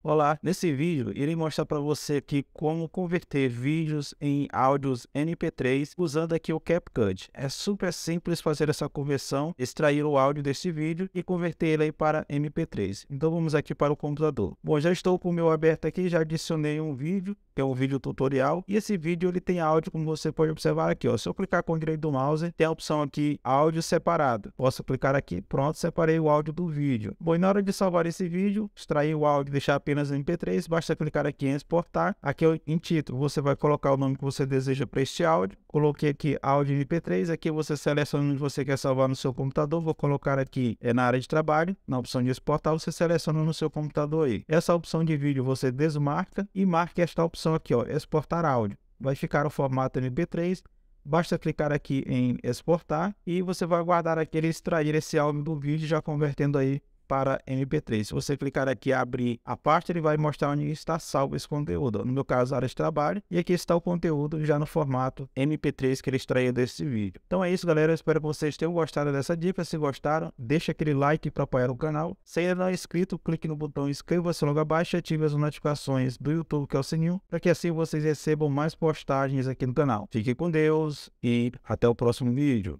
Olá, nesse vídeo irei mostrar para você aqui como converter vídeos em áudios MP3 usando aqui o CapCut. É super simples fazer essa conversão, extrair o áudio desse vídeo e converter ele para MP3. Então vamos aqui para o computador. Bom, já estou com o meu aberto aqui, já adicionei um vídeo que é um vídeo tutorial. E esse vídeo ele tem áudio, como você pode observar aqui. Ó. Se eu clicar com o direito do mouse, tem a opção aqui áudio separado. Posso clicar aqui, pronto, separei o áudio do vídeo. Bom, e na hora de salvar esse vídeo, extrair o áudio e deixar apenas MP3, basta clicar aqui em exportar. Aqui em é título, você vai colocar o nome que você deseja para este áudio. Coloquei aqui áudio MP3, aqui você seleciona onde você quer salvar no seu computador. Vou colocar aqui é na área de trabalho, na opção de exportar, você seleciona no seu computador aí. Essa opção de vídeo você desmarca e marca esta opção aqui, ó, exportar áudio. Vai ficar o formato MP3. Basta clicar aqui em exportar e você vai guardar aquele extrair esse áudio do vídeo já convertendo aí para MP3. Se você clicar aqui abrir a parte ele vai mostrar onde está salvo esse conteúdo. No meu caso, área de trabalho. E aqui está o conteúdo já no formato MP3 que ele extraiu desse vídeo. Então é isso, galera. Eu espero que vocês tenham gostado dessa dica. Se gostaram, deixa aquele like para apoiar o canal. Se ainda não é inscrito, clique no botão inscreva-se logo abaixo e ative as notificações do YouTube, que é o sininho, para que assim vocês recebam mais postagens aqui no canal. Fique com Deus e até o próximo vídeo.